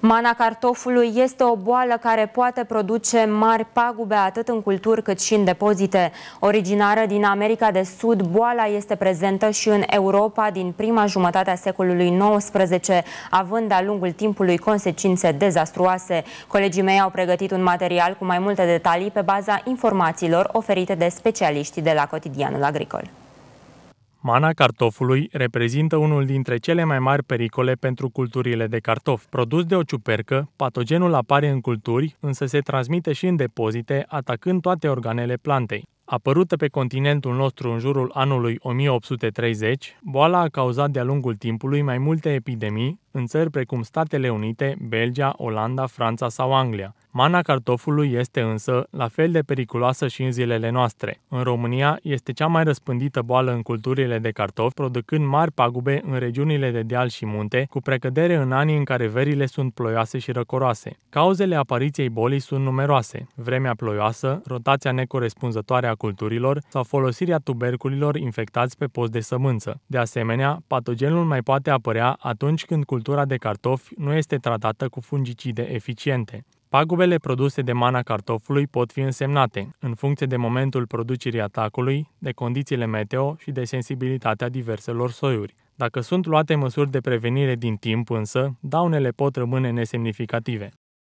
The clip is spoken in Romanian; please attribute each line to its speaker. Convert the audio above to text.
Speaker 1: Mana cartofului este o boală care poate produce mari pagube atât în culturi cât și în depozite. Originară din America de Sud, boala este prezentă și în Europa din prima jumătate a secolului XIX, având de-a lungul timpului consecințe dezastruoase. Colegii mei au pregătit un material cu mai multe detalii pe baza informațiilor oferite de specialiștii de la Cotidianul Agricol.
Speaker 2: Mana cartofului reprezintă unul dintre cele mai mari pericole pentru culturile de cartof. Produs de o ciupercă, patogenul apare în culturi, însă se transmite și în depozite, atacând toate organele plantei. Apărută pe continentul nostru în jurul anului 1830, boala a cauzat de-a lungul timpului mai multe epidemii, în țări precum Statele Unite, Belgia, Olanda, Franța sau Anglia. Mana cartofului este însă la fel de periculoasă și în zilele noastre. În România este cea mai răspândită boală în culturile de cartofi, producând mari pagube în regiunile de deal și munte, cu precădere în anii în care verile sunt ploioase și răcoroase. Cauzele apariției bolii sunt numeroase. Vremea ploioasă, rotația necorespunzătoare a culturilor sau folosirea tuberculilor infectați pe post de sămânță. De asemenea, patogenul mai poate apărea atunci când culturile cultura de cartofi nu este tratată cu fungicide eficiente. Pagubele produse de mana cartofului pot fi însemnate, în funcție de momentul producerii atacului, de condițiile meteo și de sensibilitatea diverselor soiuri. Dacă sunt luate măsuri de prevenire din timp însă, daunele pot rămâne nesemnificative.